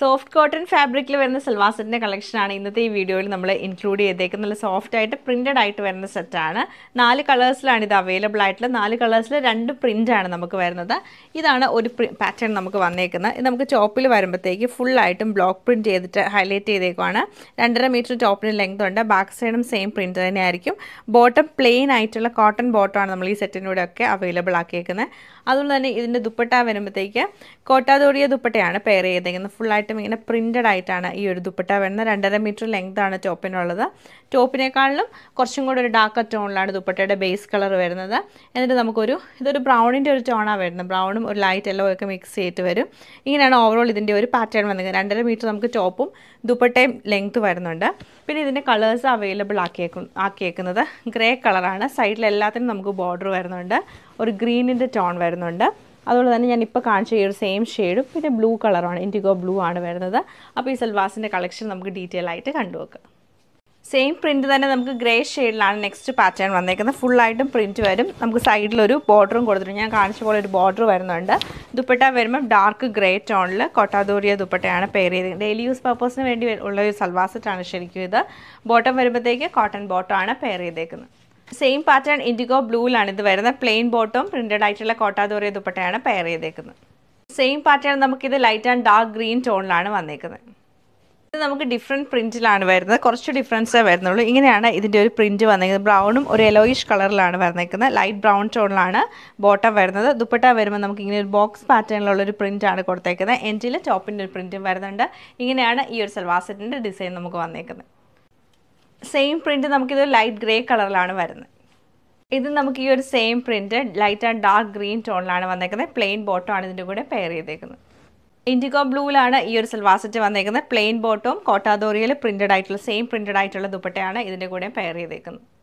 soft cotton ഫാബ്രിക്കിൽ വരുന്ന സൽവാർ സെറ്റിൻ്റെ കളക്ഷനാണ് ഇന്നത്തെ ഈ വീഡിയോയിൽ നമ്മൾ ഇൻക്ലൂഡ് ചെയ്തേക്കുന്നത് നല്ല സോഫ്റ്റ് ആയിട്ട് പ്രിൻറ്റഡ് ആയിട്ട് വരുന്ന സെറ്റാണ് നാല് കളേഴ്സിലാണ് ഇത് അവൈലബിൾ ആയിട്ടുള്ളത് നാല് കളേഴ്സിൽ രണ്ട് പ്രിൻ്റാണ് നമുക്ക് വരുന്നത് ഇതാണ് ഒരു പാറ്റേൺ നമുക്ക് വന്നേക്കുന്നത് ഇത് നമുക്ക് ചോപ്പിൽ വരുമ്പോഴത്തേക്ക് ഫുള്ളായിട്ടും ബ്ലോക്ക് പ്രിൻറ്റ് ചെയ്തിട്ട് ഹൈലൈറ്റ് ചെയ്തേക്കുവാണ് രണ്ടര മീറ്റർ ടോപ്പിന് ലെങ്ത് ഉണ്ട് ബാക്ക് സൈഡും സെയിം പ്രിൻറ്റ് തന്നെയായിരിക്കും ബോട്ടം പ്ലെയിൻ ആയിട്ടുള്ള കോട്ടൺ ബോട്ടമാണ് നമ്മൾ ഈ സെറ്റിൻ്റെ ഒക്കെ അവൈലബിൾ ആക്കിയേക്കുന്നത് അതുകൊണ്ട് തന്നെ ഇതിൻ്റെ ദുപ്പട്ട വരുമ്പോഴത്തേക്ക് കോട്ടാതോടിയ ദുപ്പട്ടയാണ് പെയർ ചെയ്തേക്കുന്നത് ഫുള്ളായിട്ട് ആയിട്ടും ഇങ്ങനെ പ്രിൻറ്റഡ് ആയിട്ടാണ് ഈ ഒരു ദുപ്പട്ട വരുന്നത് രണ്ടര മീറ്റർ ലെങ്ത് ആണ് ടോപ്പിനുള്ളത് ടോപ്പിനേക്കാളിലും കുറച്ചും കൂടി ഒരു ഡാർക്ക് ടോണിലാണ് ദുപ്പട്ടയുടെ ബേസ് കളർ വരുന്നത് എന്നിട്ട് നമുക്കൊരു ഇതൊരു ബ്രൗണിൻ്റെ ഒരു ടോണാണ് വരുന്നത് ബ്രൗണും ഒരു ലൈറ്റ് എല്ലോ ഒക്കെ മിക്സ് ചെയ്തിട്ട് വരും ഇങ്ങനെയാണ് ഓവറോൾ ഇതിൻ്റെ ഒരു പാറ്റേൺ വന്നത് രണ്ടര മീറ്റർ നമുക്ക് ടോപ്പും ദുപ്പട്ടയും ലെങ്ത് വരുന്നുണ്ട് പിന്നെ ഇതിൻ്റെ കളേഴ്സ് അവൈലബിൾ ആക്കിയേക്കും ആക്കിയേക്കുന്നത് ഗ്രേ കളറാണ് സൈഡിൽ എല്ലാത്തിനും നമുക്ക് ബോർഡർ വരുന്നുണ്ട് ഒരു ഗ്രീനിൻ്റെ ടോൺ വരുന്നുണ്ട് അതുപോലെ തന്നെ ഞാൻ ഇപ്പോൾ കാണിച്ച ഈ ഒരു സെയിം ഷെയ്ഡും പിന്നെ ബ്ലൂ കളറാണ് ഇൻഡിഗോ ബ്ലൂ ആണ് വരുന്നത് അപ്പോൾ ഈ സെൽവാസിൻ്റെ കളക്ഷൻ നമുക്ക് ഡീറ്റെയിൽ ആയിട്ട് കണ്ടുവെക്കാം സെയിം പ്രിൻറ്റ് തന്നെ നമുക്ക് ഗ്രേ ഷെയ്ഡിലാണ് നെക്സ്റ്റ് പാറ്റേൺ വന്നേക്കുന്നത് ഫുള്ളായിട്ടും പ്രിൻറ്റ് വരും നമുക്ക് സൈഡിലൊരു ബോർഡറും കൊടുത്തിട്ടുണ്ട് ഞാൻ കാണിച്ച പോലെ ഒരു ബോർഡർ വരുന്നുണ്ട് ദുപ്പട്ട വരുമ്പം ഡാർക്ക് ഗ്രേ ടോണിൽ കൊട്ടാദൂരിയ ദുപ്പട്ടയാണ് പെയർ ചെയ്ത് ഡെയിലി യൂസ് പർപ്പസിന് വേണ്ടി ഉള്ള ഒരു സൽവാസറ്റാണ് ശരിക്കും ഇത് ബോട്ടം വരുമ്പോഴത്തേക്ക് കോട്ടൺ ബോട്ടമാണ് പെയർ ചെയ്തേക്കുന്നത് സെയിം പാറ്റേൺ ഇൻഡിഗോ ബ്ലൂവിലാണ് ഇത് വരുന്നത് പ്ലെയിൻ ബോട്ടും പ്രിന്റഡ് ആയിട്ടുള്ള കോട്ടാദോറിയ ദുപ്പട്ടയാണ് പെയർ ചെയ്തേക്കുന്നത് സെയിം പാറ്റേൺ നമുക്കിത് ലൈറ്റ് ആൻഡ് ഡാർക്ക് ഗ്രീൻ ടോണിലാണ് വന്നേക്കുന്നത് നമുക്ക് ഡിഫറെൻറ്റ് പ്രിന്റിലാണ് വരുന്നത് കുറച്ച് ഡിഫറൻസേ വരുന്നുള്ളൂ ഇങ്ങനെയാണ് ഇതിൻ്റെ ഒരു പ്രിന്റ് വന്നേക്കുന്നത് ബ്രൗണും ഒരു യെലോയിഷ് കളറിലാണ് വന്നേക്കുന്നത് ലൈറ്റ് ബ്രൗൺ ടോണിലാണ് ബോട്ടം വരുന്നത് ദുപ്പട്ട വരുമ്പോൾ നമുക്ക് ഇങ്ങനെ ഒരു ബോക്സ് പാറ്റേണിലുള്ളൊരു പ്രിന്റാണ് കൊടുത്തേക്കുന്നത് എൻറ്റിൽ ടോപ്പിൻ്റെ ഒരു പ്രിന്റും വരുന്നുണ്ട് ഇങ്ങനെയാണ് ഈ ഒരു സെൽവാസെറ്റിൻ്റെ ഡിസൈൻ നമുക്ക് വന്നേക്കുന്നത് സെയിം പ്രിൻറ്റ് നമുക്കിത് ലൈറ്റ് ഗ്രേ കളറിലാണ് വരുന്നത് ഇത് നമുക്ക് ഈ ഒരു same print light and dark green ടോണിലാണ് വന്നേക്കുന്നത് പ്ലെയിൻ ബോട്ടമാണ് ഇതിൻ്റെ കൂടെ പെയർ ചെയ്തേക്കുന്നത് ഇൻഡിഗോ ബ്ലൂവിലാണ് ഈ ഒരു സൽവാർ സെറ്റ് വന്നേക്കുന്നത് പ്ലെയിൻ ബോട്ടവും കോട്ടാദോറിയയിൽ പ്രിൻറ്റഡ് ആയിട്ടുള്ള സെയിം പ്രിൻറ്റഡ് ആയിട്ടുള്ള ദുപ്പട്ടയാണ് ഇതിൻ്റെ കൂടെ പെയർ ചെയ്തേക്കുന്നത്